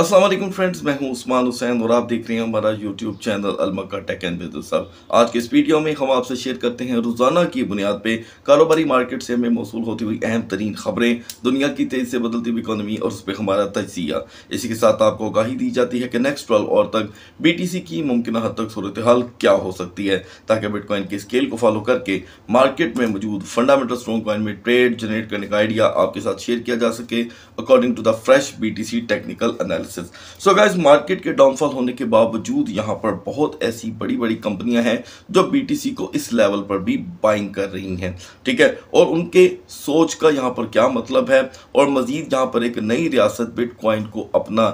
Aslam friends मैं हूं उस्मान हुसैन और आप देख रहे हैं हमारा यूट्यूब चैनल अलमक्का टेक एंड बिजनेस हब आज के इस वीडियो में हम आपसे शेयर करते हैं रोज़ाना की बुनियाद पे कारोबारी मार्केट से हमें मौसू होती हुई अहम तरीन खबरें दुनिया की तेज से बदलती हुई इकानमी और उस पर हमारा तजिया इसी के साथ आपको आगाही दी जाती है कि नेक्स्ट ट्वेल्व और तक बी टी सी की मुमकिन हद तक सूरत हाल क्या हो सकती है ताकि बिटकॉइन के स्केल को फॉलो करके मार्केट में मौजूद फंडामेंटल स्ट्रॉन्ग कॉइन में ट्रेड जनरेट करने का आइडिया आपके साथ शेयर किया जा सके according to the fresh B T C technical analysis so guys market के डाउनफॉल होने के बावजूद यहाँ पर बहुत ऐसी बड़ी बड़ी कंपनियां हैं जो बीटीसी को इस लेवल पर भी बाइंग कर रही हैं ठीक है और उनके सोच का यहाँ पर क्या मतलब है और मज़ीद यहाँ पर एक नई रियासत बिटकॉइन को अपना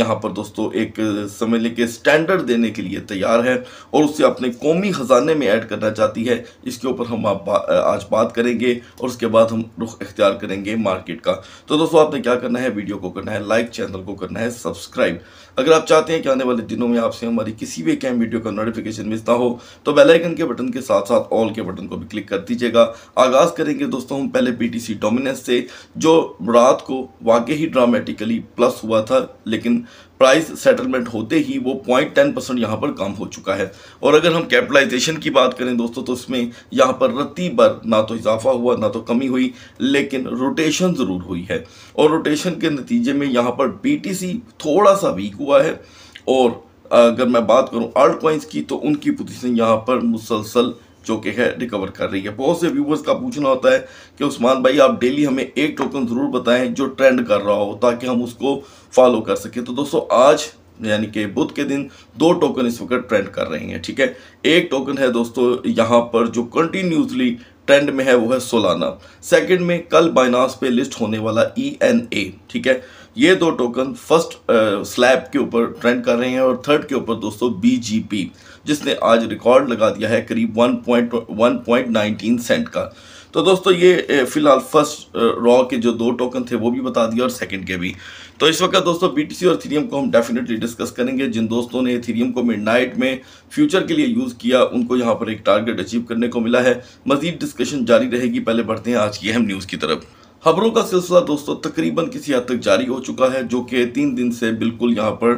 यहाँ पर दोस्तों एक समझ लें कि स्टैंडर्ड देने के लिए तैयार है और उसे अपने कौमी ख़जाने में ऐड करना चाहती है इसके ऊपर हम आप आज बात करेंगे और उसके बाद हम रुख इख्तियार करेंगे मार्केट का तो दोस्तों आपने क्या करना है वीडियो को करना है लाइक चैनल को करना है subscribe अगर आप चाहते हैं कि आने वाले दिनों में आपसे हमारी किसी भी कैम वीडियो का नोटिफिकेशन मिलता हो तो बेलाइकन के बटन के साथ साथ ऑल के बटन को भी क्लिक कर दीजिएगा आगाज़ करेंगे दोस्तों हम पहले पीटीसी डोमिनेंस से जो रात को वाकई ही ड्रामेटिकली प्लस हुआ था लेकिन प्राइस सेटलमेंट होते ही वो पॉइंट टेन परसेंट यहाँ पर कम हो चुका है और अगर हम कैपिटलाइजेशन की बात करें दोस्तों तो उसमें यहाँ पर रत्ती भर ना तो इजाफा हुआ ना तो कमी हुई लेकिन रोटेशन ज़रूर हुई है और रोटेशन के नतीजे में यहाँ पर बीटीसी थोड़ा सा वीक हुआ हुआ है और अगर मैं बात करूँ आल्ट कॉइन्स की तो उनकी पोजीशन यहाँ पर मुसलसल जो कि है रिकवर कर रही है बहुत से व्यूवर्स का पूछना होता है कि उस्मान भाई आप डेली हमें एक टोकन ज़रूर बताएं जो ट्रेंड कर रहा हो ताकि हम उसको फॉलो कर सकें तो दोस्तों आज यानी कि बुध के दिन दो टोकन इस वक्त ट्रेंड कर रहे हैं ठीक है एक टोकन है दोस्तों यहाँ पर जो कंटिन्यूसली ट्रेंड में है वो है सोलाना सेकंड में कल बाइनास पे लिस्ट होने वाला ई एन ए ठीक है ये दो टोकन फर्स्ट स्लैब के ऊपर ट्रेंड कर रहे हैं और थर्ड के ऊपर दोस्तों बीजीपी जिसने आज रिकॉर्ड लगा दिया है करीब 1.1.19 सेंट का तो दोस्तों ये फिलहाल फर्स्ट रॉ के जो दो टोकन थे वो भी बता दिया और सेकंड के भी तो इस वक्त दोस्तों बीटीसी और थीरियम को हम डेफिनेटली डिस्कस करेंगे जिन दोस्तों ने थीरियम को मिडनाइट में फ्यूचर के लिए यूज़ किया उनको यहाँ पर एक टारगेट अचीव करने को मिला है मजीद डिस्कशन जारी रहेगी पहले बढ़ते हैं आज की अहम न्यूज़ की तरफ खबरों का सिलसिला दोस्तों तकरीबन किसी हद तक जारी हो चुका है जो कि तीन दिन से बिल्कुल यहाँ पर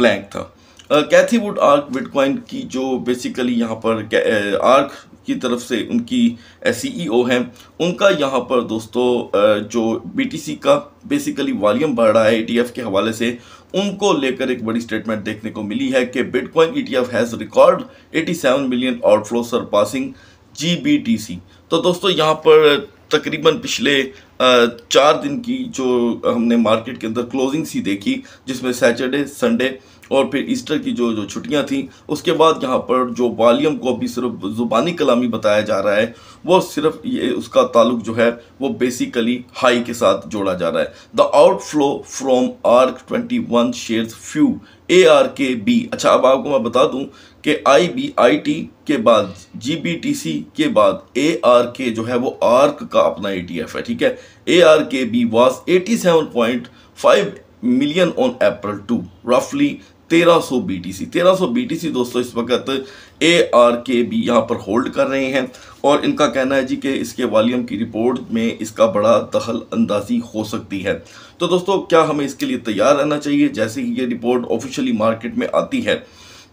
ब्लैंक था कैथी वुड आर्क बिटकॉइन की जो बेसिकली यहाँ पर आर्क की तरफ से उनकी सीईओ e हैं उनका यहाँ पर दोस्तों जो बीटीसी का बेसिकली वॉल्यूम बढ़ रहा है ईटीएफ e के हवाले से उनको लेकर एक बड़ी स्टेटमेंट देखने को मिली है कि Bitcoin ETF has record 87 million outflow surpassing GBTC तो दोस्तों यहाँ पर तकरीबन पिछले चार दिन की जो हमने मार्केट के अंदर क्लोजिंग सी देखी जिसमें सैटरडे संडे और फिर ईस्टर की जो जो छुट्टियां थी उसके बाद यहाँ पर जो वालीम को भी सिर्फ ज़ुबानी कलामी बताया जा रहा है वो सिर्फ ये उसका ताल्लुक जो है वो बेसिकली हाई के साथ जोड़ा जा रहा है the outflow from ARK twenty one share few A R K B अच्छा अब आपको मैं बता दूं कि आई बी आई टी के बाद जी बी टी सी के बाद ए आर के जो है वो आर्क का अपना ए टी एफ है ठीक है A R K B was eighty seven point five million on April two रफली 1300 BTC 1300 BTC दोस्तों इस वक्त ए आर के भी यहाँ पर होल्ड कर रहे हैं और इनका कहना है जी कि इसके वॉल्यूम की रिपोर्ट में इसका बड़ा दखल अंदाजी हो सकती है तो दोस्तों क्या हमें इसके लिए तैयार रहना चाहिए जैसे ही ये रिपोर्ट ऑफिशियली मार्केट में आती है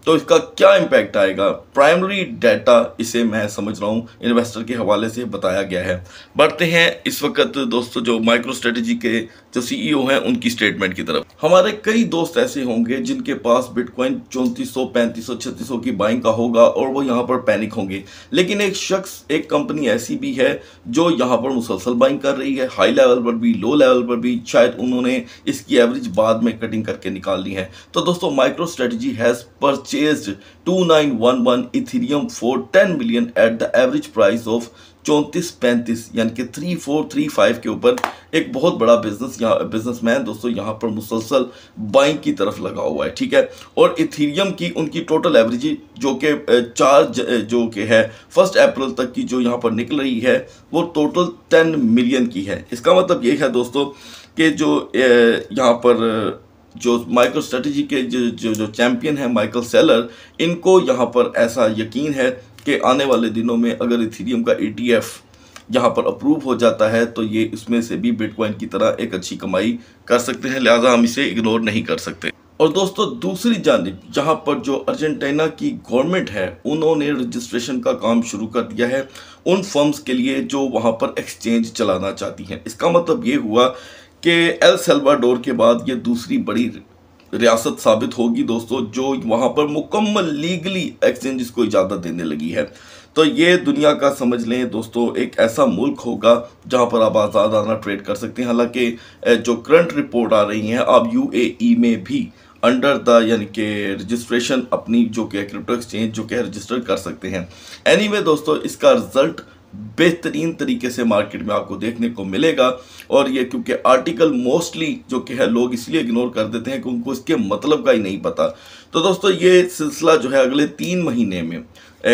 तो इसका क्या इम्पैक्ट आएगा प्राइमरी डाटा इसे मैं समझ रहा हूँ इन्वेस्टर के हवाले से बताया गया है बढ़ते हैं इस वक्त दोस्तों जो माइक्रो स्ट्रेटजी के जो सीईओ e हैं उनकी स्टेटमेंट की तरफ हमारे कई दोस्त ऐसे होंगे जिनके पास बिटकॉइन चौंतीस सौ पैंतीस सौ छत्तीस सौ की बाइंग का होगा और वो यहाँ पर पैनिक होंगे लेकिन एक शख्स एक कंपनी ऐसी भी है जो यहाँ पर मुसलसल बाइंग कर रही है हाई लेवल पर भी लो लेवल पर भी शायद उन्होंने इसकी एवरेज बाद में कटिंग करके निकाल ली है तो दोस्तों माइक्रो स्ट्रेटजी हैज़ परच purchased 2911 Ethereum for 10 million at the average price of चौंतीस पैंतीस यानी कि थ्री फोर थ्री फाइव के ऊपर एक बहुत बड़ा बिजनेस यहाँ बिजनेसमैन दोस्तों यहाँ पर मुसलसल बाइंग की तरफ लगा हुआ है ठीक है और इथीरियम की उनकी टोटल एवरेज जो कि चार जो कि है फर्स्ट अप्रैल तक की जो यहाँ पर निकल रही है वो टोटल टेन मिलियन की है इसका मतलब ये है दोस्तों कि जो यहाँ पर जो माइक्रो स्ट्रेटजी के जो जो, जो चैम्पियन है माइकल सेलर इनको यहाँ पर ऐसा यकीन है कि आने वाले दिनों में अगर इथीरियम का ईटीएफ e यहाँ पर अप्रूव हो जाता है तो ये इसमें से भी बिटकॉइन की तरह एक अच्छी कमाई कर सकते हैं लिहाजा हम इसे इग्नोर नहीं कर सकते और दोस्तों दूसरी जानब जहाँ पर जो अर्जेंटीना की गवर्नमेंट है उन्होंने रजिस्ट्रेशन का काम शुरू कर दिया है उन फर्म्स के लिए जो वहाँ पर एक्सचेंज चलाना चाहती हैं इसका मतलब ये हुआ कि एल सेल्वाडोर के बाद ये दूसरी बड़ी रियासत साबित होगी दोस्तों जो वहाँ पर मुकम्मल लीगली एक्सचेंज को इजाज़त देने लगी है तो ये दुनिया का समझ लें दोस्तों एक ऐसा मुल्क होगा जहाँ पर आप आज़ाद आना ट्रेड कर सकते हैं हालांकि जो करंट रिपोर्ट आ रही हैं आप यूएई e में भी अंडर द यानी कि रजिस्ट्रेशन अपनी जो कि क्रिप्टो एक्सचेंज जो कि रजिस्टर कर सकते हैं एनी anyway, दोस्तों इसका रिजल्ट बेहतरीन तरीके से मार्केट में आपको देखने को मिलेगा और ये क्योंकि आर्टिकल मोस्टली जो कि है लोग इसलिए इग्नोर कर देते हैं कि उनको इसके मतलब का ही नहीं पता तो दोस्तों ये सिलसिला जो है अगले तीन महीने में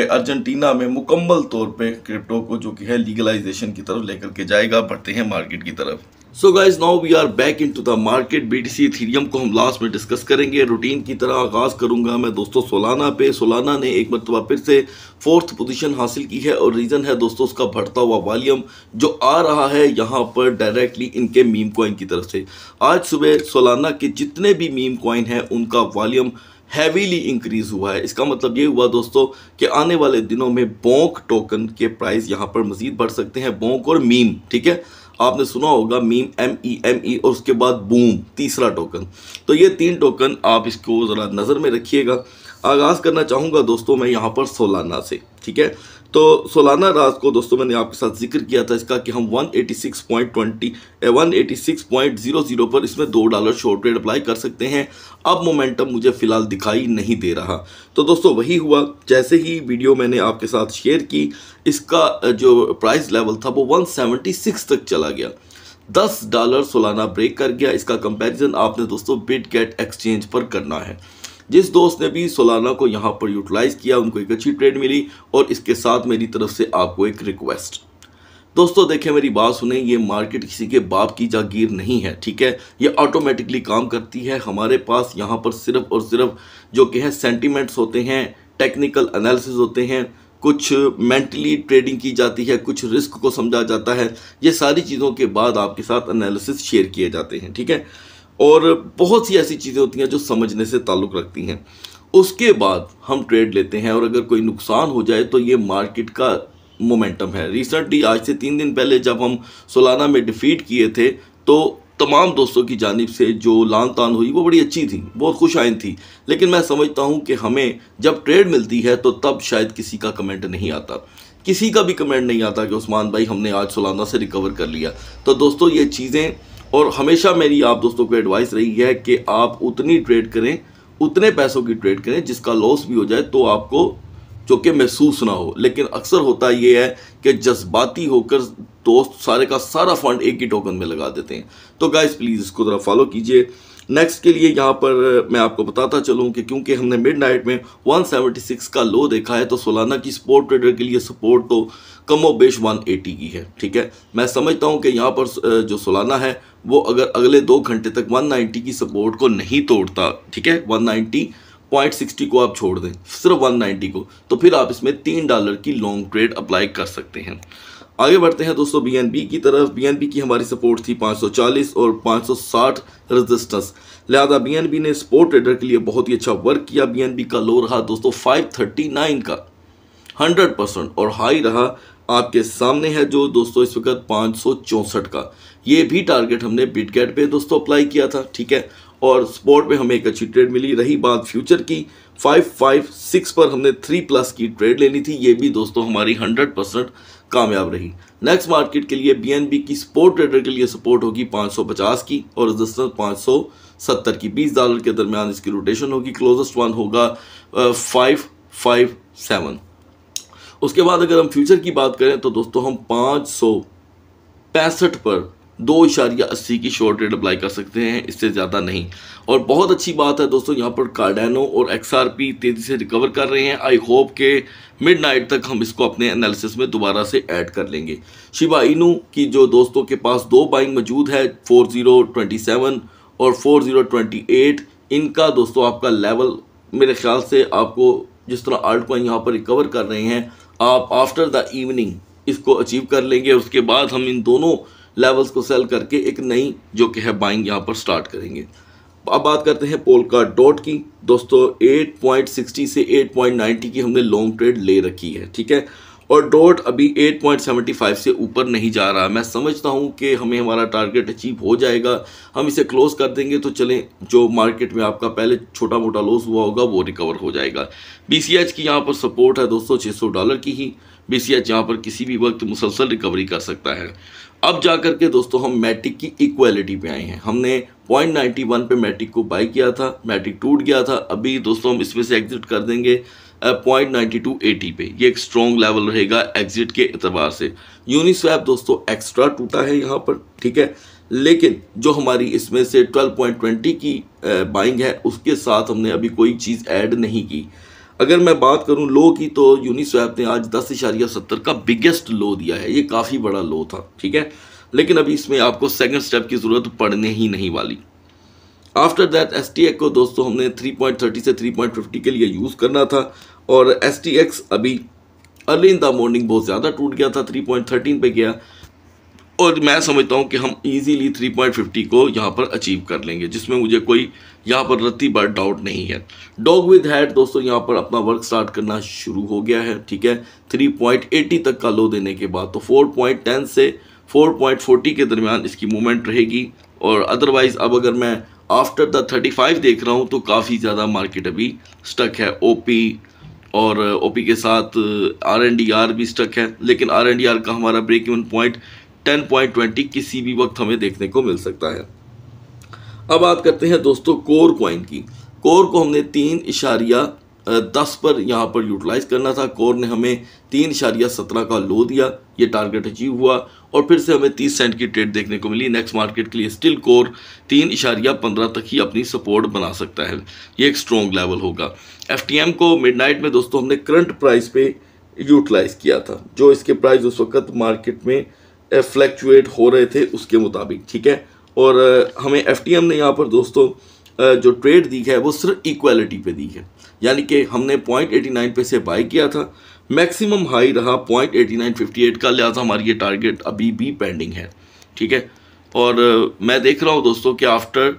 अर्जेंटीना में मुकम्मल तौर पे क्रिप्टो को जो कि है लीगलाइजेशन की तरफ लेकर के जाएगा बढ़ते हैं मार्केट की तरफ so guys now we are back into the market B T C Ethereum को हम लास्ट में डिस्कस करेंगे रूटीन की तरह आगाज करूंगा मैं दोस्तों सोलाना पे सोलाना ने एक मरतबा फिर से फोर्थ पोजीशन हासिल की है और रीज़न है दोस्तों उसका बढ़ता हुआ वॉल्यूम जो आ रहा है यहाँ पर डायरेक्टली इनके मीम कॉइन की तरफ से आज सुबह सोलाना के जितने भी मीम कॉइन हैं उनका वॉल्यूम हैवीली इंक्रीज़ हुआ है इसका मतलब ये हुआ दोस्तों कि आने वाले दिनों में बोंक टोकन के प्राइस यहाँ पर मज़ीद बढ़ सकते हैं बोंक और मीम ठीक है आपने सुना होगा meme M E M E और उसके बाद बूम तीसरा टोकन तो ये तीन टोकन आप इसको ज़रा नज़र में रखिएगा आगाज़ करना चाहूँगा दोस्तों मैं यहाँ पर सोलाना से ठीक है तो सोलाना राज को दोस्तों मैंने आपके साथ जिक्र किया था इसका कि हम 186.20 186.00 पर इसमें दो डॉलर शॉर्ट ट्रेड अप्लाई कर सकते हैं अब मोमेंटम मुझे फ़िलहाल दिखाई नहीं दे रहा तो दोस्तों वही हुआ जैसे ही वीडियो मैंने आपके साथ शेयर की इसका जो प्राइस लेवल था वो 176 तक चला गया दस डॉलर सोलाना ब्रेक कर गया इसका कंपेरिज़न आपने दोस्तों बिट गेट एक्सचेंज पर करना है जिस दोस्त ने भी सोलाना को यहाँ पर यूटिलाइज़ किया उनको एक अच्छी ट्रेड मिली और इसके साथ मेरी तरफ से आपको एक रिक्वेस्ट दोस्तों देखें मेरी बात सुने ये मार्केट किसी के बाप की जागीर नहीं है ठीक है ये ऑटोमेटिकली काम करती है हमारे पास यहाँ पर सिर्फ और सिर्फ जो कि है सेंटिमेंट्स होते हैं टेक्निकल एनालिसिस होते हैं कुछ मेंटली ट्रेडिंग की जाती है कुछ रिस्क को समझा जाता है ये सारी चीज़ों के बाद आपके साथ एनालिसिस शेयर किए जाते हैं ठीक है और बहुत सी ऐसी चीज़ें होती हैं जो समझने से ताल्लुक़ रखती हैं उसके बाद हम ट्रेड लेते हैं और अगर कोई नुकसान हो जाए तो ये मार्केट का मोमेंटम है रिसेंटली आज से तीन दिन पहले जब हम सोलाना में डिफीट किए थे तो तमाम दोस्तों की जानब से जो लान तान हुई वो बड़ी अच्छी थी बहुत खुश आयन थी लेकिन मैं समझता हूँ कि हमें जब ट्रेड मिलती है तो तब शायद किसी का कमेंट नहीं आता किसी का भी कमेंट नहीं आता कि उस्मान भाई हमने आज सोलाना से रिकवर कर लिया तो दोस्तों ये चीज़ें और हमेशा मेरी आप दोस्तों को एडवाइस रही है कि आप उतनी ट्रेड करें उतने पैसों की ट्रेड करें जिसका लॉस भी हो जाए तो आपको चौके महसूस ना हो लेकिन अक्सर होता ये है कि जज्बाती होकर दोस्त सारे का सारा फंड एक ही टोकन में लगा देते हैं तो गाइज प्लीज़ इसको ज़रा फॉलो कीजिए नेक्स्ट के लिए यहाँ पर मैं आपको बताता चलूँ कि क्योंकि हमने मिडनाइट में 176 का लो देखा है तो सोलाना की स्पोर्ट ट्रेडर के लिए सपोर्ट तो कमो बेश वन की है ठीक है मैं समझता हूँ कि यहाँ पर जो सोलाना है वो अगर अगले दो घंटे तक वन की सपोर्ट को नहीं तोड़ता ठीक है वन पॉइंट सिक्सटी को आप छोड़ दें सिर्फ 190 को तो फिर आप इसमें तीन डॉलर की लॉन्ग ट्रेड अप्लाई कर सकते हैं आगे बढ़ते हैं दोस्तों बीएनबी की तरफ बीएनबी की हमारी सपोर्ट थी 540 और 560 रेजिस्टेंस लिहाजा बीएनबी ने स्पोर्ट ट्रेडर के लिए बहुत ही अच्छा वर्क किया बीएनबी का लो रहा दोस्तों 539 का 100 परसेंट और हाई रहा आपके सामने है जो दोस्तों इस वक्त पाँच का ये भी टारगेट हमने बिटकैट पर दोस्तों अप्लाई किया था ठीक है और स्पोर्ट में हमें एक अच्छी ट्रेड मिली रही बात फ्यूचर की 556 पर हमने 3 प्लस की ट्रेड लेनी थी ये भी दोस्तों हमारी 100 परसेंट कामयाब रही नेक्स्ट मार्केट के लिए बीएनबी की सपोर्ट ट्रेडर के लिए सपोर्ट होगी 550 की और रजिस्टेंस 570 की 20 डॉलर के दरमियान इसकी रोटेशन होगी क्लोजेस्ट वन होगा फाइव फाइव सेवन उसके बाद अगर हम फ्यूचर की बात करें तो दोस्तों हम पाँच सौ पैंसठ पर दो इशारिया अस्सी की शॉर्ट रेट अप्लाई कर सकते हैं इससे ज़्यादा नहीं और बहुत अच्छी बात है दोस्तों यहाँ पर कार्डानो और एक्स तेज़ी से रिकवर कर रहे हैं आई होप के मिड नाइट तक हम इसको अपने एनालिसिस में दोबारा से ऐड कर लेंगे शिवा इनू की जो दोस्तों के पास दो बाइंग मौजूद है फोर और फोर इनका दोस्तों आपका लेवल मेरे ख्याल से आपको जिस तरह आर्ट कॉइन यहाँ पर रिकवर कर रहे हैं आप आफ्टर द इवनिंग इसको अचीव कर लेंगे उसके बाद हम इन दोनों लेवल्स को सेल करके एक नई जो कि है बाइंग यहाँ पर स्टार्ट करेंगे अब बात करते हैं पोलका डॉट की दोस्तों 8.60 से 8.90 की हमने लॉन्ग ट्रेड ले रखी है ठीक है और डॉट अभी 8.75 से ऊपर नहीं जा रहा मैं समझता हूं कि हमें हमारा टारगेट अचीव हो जाएगा हम इसे क्लोज कर देंगे तो चलें जो मार्केट में आपका पहले छोटा मोटा लॉस हुआ होगा वो रिकवर हो जाएगा बी की यहाँ पर सपोर्ट है दोस्तों छः डॉलर की ही बी सी एच यहाँ पर किसी भी वक्त मुसलसल रिकवरी कर सकता है अब जा कर के दोस्तों हम मैट्रिक की इक्वालिटी पे आए हैं हमने पॉइंट नाइन्टी वन पे मैट्रिक को बाई किया था मैट्रिक टूट गया था अभी दोस्तों हम इसमें से एग्जिट कर देंगे पॉइंट नाइन्टी टू एटी पे ये एक स्ट्रॉन्ग लेवल रहेगा एग्जिट के एतबार से यूनिस्वैप दोस्तों एक्स्ट्रा टूटा है यहाँ पर ठीक है लेकिन जो हमारी इसमें से ट्वेल्व पॉइंट ट्वेंटी की बाइंग है उसके साथ हमने अभी कोई चीज़ ऐड नहीं की अगर मैं बात करूं लो की तो यूनिस्वैप ने आज दस इशारिया सत्तर का बिगेस्ट लो दिया है ये काफ़ी बड़ा लो था ठीक है लेकिन अभी इसमें आपको सेकंड स्टेप की ज़रूरत पड़ने ही नहीं वाली आफ्टर दैट एस टी को दोस्तों हमने 3.30 से 3.50 के लिए यूज़ करना था और एस टी एक्स अभी अर्ली इन द मॉर्निंग बहुत ज़्यादा टूट गया था थ्री पे गया और मैं समझता हूँ कि हम इजीली 3.50 को यहाँ पर अचीव कर लेंगे जिसमें मुझे कोई यहाँ पर रत्ती बार डाउट नहीं है डॉग विद हैड दोस्तों यहाँ पर अपना वर्क स्टार्ट करना शुरू हो गया है ठीक है 3.80 तक का लो देने के बाद तो 4.10 से 4.40 के दरमियान इसकी मूवमेंट रहेगी और अदरवाइज़ अब अगर मैं आफ्टर द फाइव देख रहा हूँ तो काफ़ी ज़्यादा मार्केट अभी स्टक है पी और ओपी के साथ आर डी आर भी स्टक है लेकिन आर डी आर का हमारा ब्रेक इवन पॉइंट 10.20 किसी भी वक्त हमें देखने को मिल सकता है अब बात करते हैं दोस्तों कोर कॉइन की कोर को हमने तीन इशारिया दस पर यहाँ पर यूटिलाइज करना था कोर ने हमें तीन इशारिया सत्रह का लो दिया ये टारगेट अचीव हुआ और फिर से हमें तीस सेंट की ट्रेड देखने को मिली नेक्स्ट मार्केट के लिए स्टिल कोर तीन इशारिया पंद्रह तक ही अपनी सपोर्ट बना सकता है ये एक स्ट्रॉन्ग लेवल होगा एफ को मिडनाइट में दोस्तों हमने करंट प्राइस पे यूटिलाइज़ किया था जो इसके प्राइस उस वक्त मार्केट में फ्लैक्चुएट हो रहे थे उसके मुताबिक ठीक है और हमें एफ ने यहाँ पर दोस्तों जो ट्रेड दी है वो सिर्फ इक्वालिटी पे दी है यानी कि हमने पॉइंट एटी नाइन पे से बाई किया था मैक्सिमम हाई रहा point eighty nine fifty eight का लिहाजा हमारी ये टारगेट अभी भी पेंडिंग है ठीक है और मैं देख रहा हूँ दोस्तों कि आफ्टर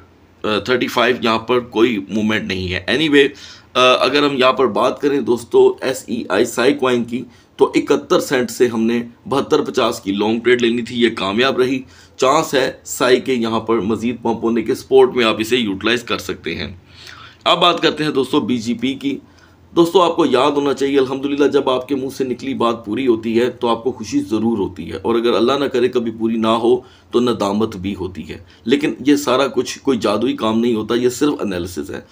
थर्टी फाइव यहाँ पर कोई मूवमेंट नहीं है एनी anyway, अगर हम यहाँ पर बात करें दोस्तों एस ई आई साइक्वाइन की तो इकहत्तर सेंट से हमने बहत्तर पचास की लॉन्ग ट्रेड लेनी थी ये कामयाब रही चांस है साई के यहाँ पर मजीद पंप होने के स्पोर्ट में आप इसे यूटिलाइज कर सकते हैं अब बात करते हैं दोस्तों बीजेपी की दोस्तों आपको याद होना चाहिए अल्हम्दुलिल्लाह जब आपके मुंह से निकली बात पूरी होती है तो आपको खुशी ज़रूर होती है और अगर अल्लाह ना करे कभी पूरी ना हो तो नदामत भी होती है लेकिन ये सारा कुछ कोई जादुई काम नहीं होता ये सिर्फ एनालिसिस है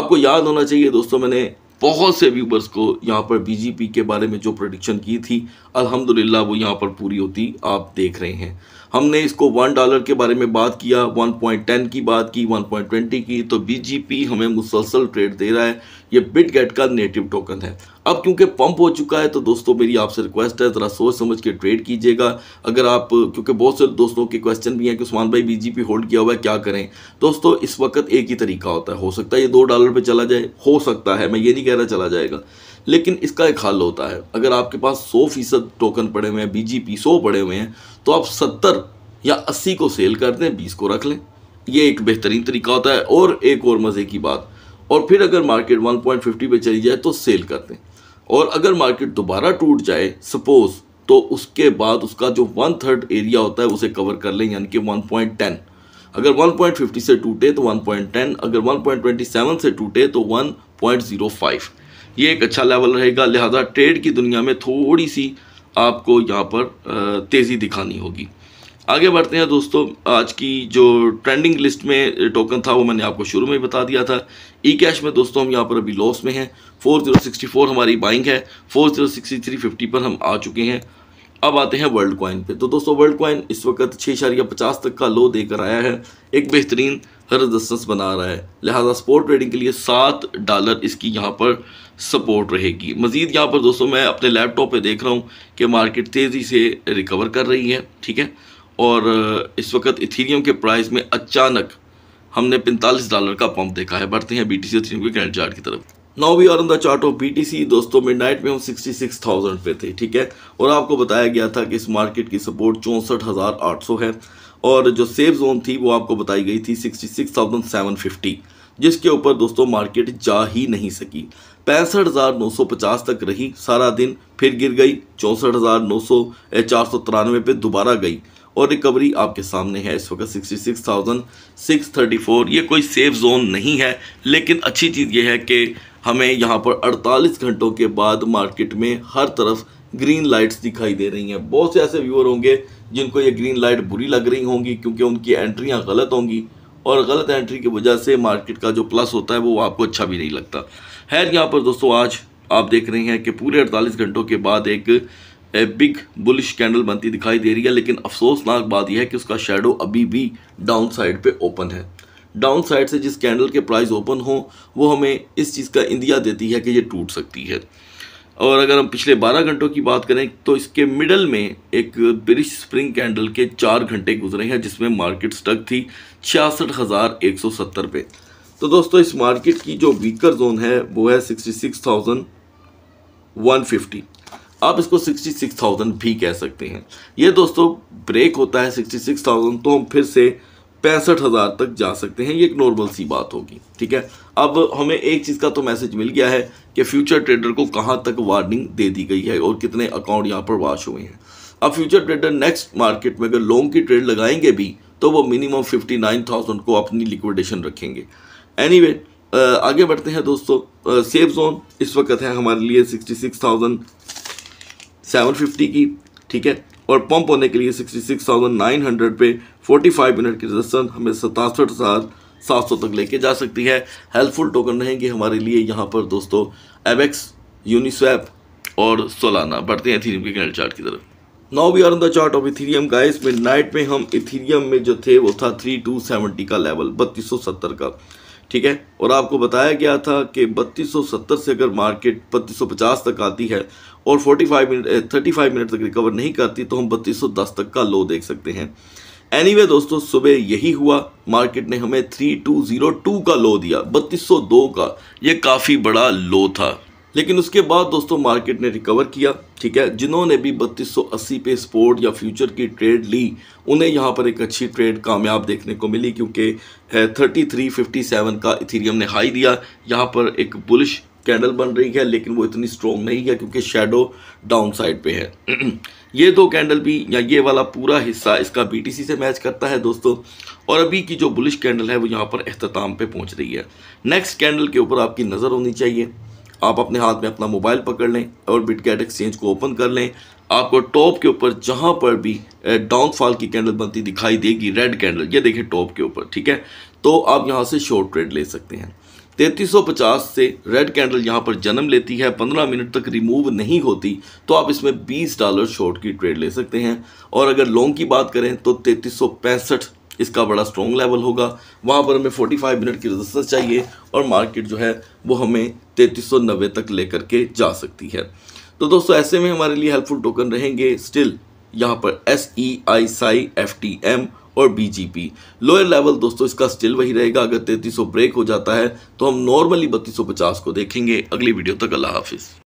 आपको याद होना चाहिए दोस्तों मैंने बहुत से व्यूबर्स को यहाँ पर बीजेपी के बारे में जो प्रोडिक्शन की थी अल्हम्दुलिल्लाह वो यहाँ पर पूरी होती आप देख रहे हैं हमने इसको वन डॉलर के बारे में बात किया वन पॉइंट टेन की बात की वन पॉइंट ट्वेंटी की तो बीजीपी हमें मुसलसल ट्रेड दे रहा है ये बिट गेट का नेटिव टोकन है अब क्योंकि पंप हो चुका है तो दोस्तों मेरी आपसे रिक्वेस्ट है ज़रा सोच समझ के ट्रेड कीजिएगा अगर आप क्योंकि बहुत से दोस्तों के क्वेश्चन भी हैं कि उस्मान भाई पी होल्ड किया हुआ है क्या करें दोस्तों इस वक्त एक ही तरीका होता है हो सकता है ये दो डॉलर पे चला जाए हो सकता है मैं ये नहीं कह रहा चला जाएगा लेकिन इसका एक हल होता है अगर आपके पास सौ फीसद टोकन पड़े हुए हैं बीजीपी सौ पड़े हुए हैं तो आप सत्तर या अस्सी को सेल कर दें बीस को रख लें ये एक बेहतरीन तरीका होता है और एक और मज़े की बात और फिर अगर मार्केट 1.50 पर चली जाए तो सेल कर दें और अगर मार्केट दोबारा टूट जाए सपोज़ तो उसके बाद उसका जो वन थर्ड एरिया होता है उसे कवर कर लें यानी कि टेन अगर 1.50 से टूटे तो 1.10 अगर 1.27 से टूटे तो 1.05 ये एक अच्छा लेवल रहेगा लिहाजा ट्रेड की दुनिया में थोड़ी सी आपको यहाँ पर तेज़ी दिखानी होगी आगे बढ़ते हैं दोस्तों आज की जो ट्रेंडिंग लिस्ट में टोकन था वो मैंने आपको शुरू में ही बता दिया था ई कैश में दोस्तों हम यहाँ पर अभी लॉस में हैं 4064 हमारी बाइंग है 406350 पर हम आ चुके हैं अब आते हैं वर्ल्ड कॉइन पे तो दोस्तों वर्ल्ड कॉइन इस वक्त छः इशारिया पचास तक का लो देकर आया है एक बेहतरीन हर रजिस्टेंस बना रहा है लिहाजा स्पोर्ट ट्रेडिंग के लिए सात डॉलर इसकी यहाँ पर सपोर्ट रहेगी मज़ीद यहाँ पर दोस्तों मैं अपने लैपटॉप पे देख रहा हूँ कि मार्केट तेज़ी से रिकवर कर रही है ठीक है और इस वक्त इथीरियम के प्राइस में अचानक हमने पैंतालीस डॉलर का पम्प देखा है बढ़ते हैं बी टी सी के कैंड चार्ट की तरफ now we are on the chart of BTC दोस्तों मिड नाइट में हम 66,000 पे थे ठीक है और आपको बताया गया था कि इस मार्केट की सपोर्ट चौंसठ है और जो सेफ जोन थी वो आपको बताई गई थी sixty six thousand seven fifty जिसके ऊपर दोस्तों मार्केट जा ही नहीं सकी पैंसठ हज़ार नौ सौ पचास तक रही सारा दिन फिर गिर गई चौंसठ हज़ार नौ सौ चार सौ तिरानवे पर दोबारा गई और रिकवरी आपके सामने है इस वक्त sixty six thousand six thirty four ये कोई सेफ जोन नहीं है लेकिन अच्छी चीज़ ये है कि हमें यहाँ पर अड़तालीस घंटों के बाद मार्केट में हर तरफ ग्रीन लाइट्स दिखाई दे रही हैं बहुत से ऐसे व्यूअर होंगे जिनको ये ग्रीन लाइट बुरी लग रही होंगी क्योंकि उनकी एंट्रियाँ गलत होंगी और गलत एंट्री की वजह से मार्केट का जो प्लस होता है वो आपको अच्छा भी नहीं लगता है यहाँ पर दोस्तों आज आप देख रहे हैं कि पूरे अड़तालीस घंटों के बाद एक बिग बुलिश कैंडल बनती दिखाई दे रही है लेकिन अफसोसनाक बात यह है कि उसका शेडो अभी भी डाउन साइड पर ओपन है डाउन साइड से जिस कैंडल के प्राइस ओपन हो वो हमें इस चीज़ का इंदिया देती है कि ये टूट सकती है और अगर हम पिछले 12 घंटों की बात करें तो इसके मिडल में एक ब्रिश स्प्रिंग कैंडल के चार घंटे गुजरे हैं जिसमें मार्केट स्टक थी छियासठ हज़ार एक सौ सत्तर पे तो दोस्तों इस मार्केट की जो वीकर जोन है वो है sixty six thousand one fifty आप इसको सिक्सटी सिक्स थाउजेंड भी कह सकते हैं ये दोस्तों ब्रेक होता है सिक्सटी सिक्स थाउजेंड तो हम फिर से पैंसठ हज़ार तक जा सकते हैं ये एक नॉर्मल सी बात होगी ठीक है अब हमें एक चीज़ का तो मैसेज मिल गया है कि फ्यूचर ट्रेडर को कहाँ तक वार्निंग दे दी गई है और कितने अकाउंट यहाँ पर वॉश हुए हैं अब फ्यूचर ट्रेडर नेक्स्ट मार्केट में अगर लॉन्ग की ट्रेड लगाएंगे भी तो वो मिनिमम 59,000 को अपनी लिक्विडेशन रखेंगे एनी anyway, आगे बढ़ते हैं दोस्तों सेफ जोन इस वक्त है हमारे लिए सिक्सटी की ठीक है और पंप होने के लिए 66,900 पे 45 मिनट की रजिस्ट्रेशन हमें सतासठ हज़ार सात सौ तक लेके जा सकती है हेल्पफुल टोकन रहेंगे हमारे लिए यहाँ पर दोस्तों एबेक्स यूनिस्वैप और सोलाना बढ़ते हैं इथीरियम के कैंडल चार्ट की तरफ now we are on the chart of Ethereum guys midnight में हम इथीरियम में जो थे वो था थ्री टू सेवेंटी का लेवल बत्तीस सौ सत्तर का ठीक है और आपको बताया गया था कि बत्तीस सौ सत्तर से अगर मार्केट बत्तीस सौ पचास तक आती है और forty five minute thirty five minute तक रिकवर नहीं करती तो हम बत्तीस सौ दस तक का लो देख सकते हैं एनीवे anyway, दोस्तों सुबह यही हुआ मार्केट ने हमें 3202 का लो दिया 3202 का ये काफ़ी बड़ा लो था लेकिन उसके बाद दोस्तों मार्केट ने रिकवर किया ठीक है जिन्होंने भी 3280 पे स्पोर्ट या फ्यूचर की ट्रेड ली उन्हें यहाँ पर एक अच्छी ट्रेड कामयाब देखने को मिली क्योंकि 3357 का इथेरियम ने हाई दिया यहाँ पर एक बुलिश कैंडल बन रही है लेकिन वो इतनी स्ट्रॉन्ग नहीं है क्योंकि शेडो डाउन साइड पर है ये दो कैंडल भी या ये वाला पूरा हिस्सा इसका बीटीसी से मैच करता है दोस्तों और अभी की जो बुलिश कैंडल है वो यहाँ पर अख्ताम पे पहुँच रही है नेक्स्ट कैंडल के ऊपर आपकी नज़र होनी चाहिए आप अपने हाथ में अपना मोबाइल पकड़ लें और बिटकैट एक्सचेंज को ओपन कर लें आपको टॉप के ऊपर जहाँ पर भी डाउनफॉल की कैंडल बनती दिखाई देगी रेड कैंडल ये देखें टॉप के ऊपर ठीक है तो आप यहाँ से शॉर्ट ट्रेड ले सकते हैं 3350 से रेड कैंडल यहाँ पर जन्म लेती है 15 मिनट तक रिमूव नहीं होती तो आप इसमें 20 डॉलर शॉर्ट की ट्रेड ले सकते हैं और अगर लॉन्ग की बात करें तो तैंतीस इसका बड़ा स्ट्रॉन्ग लेवल होगा वहाँ पर हमें 45 मिनट की रजिस्टेंस चाहिए और मार्केट जो है वो हमें 3390 तक लेकर के जा सकती है तो दोस्तों ऐसे में हमारे लिए हेल्पफुल टोकन रहेंगे स्टिल यहाँ पर एस ई आई साई एफ टी एम और बीजीपी लोअर लेवल दोस्तों इसका स्टिल वही रहेगा अगर तैतीस ब्रेक हो जाता है तो हम नॉर्मली बत्तीस को देखेंगे अगली वीडियो तक अल्लाह हाफिज़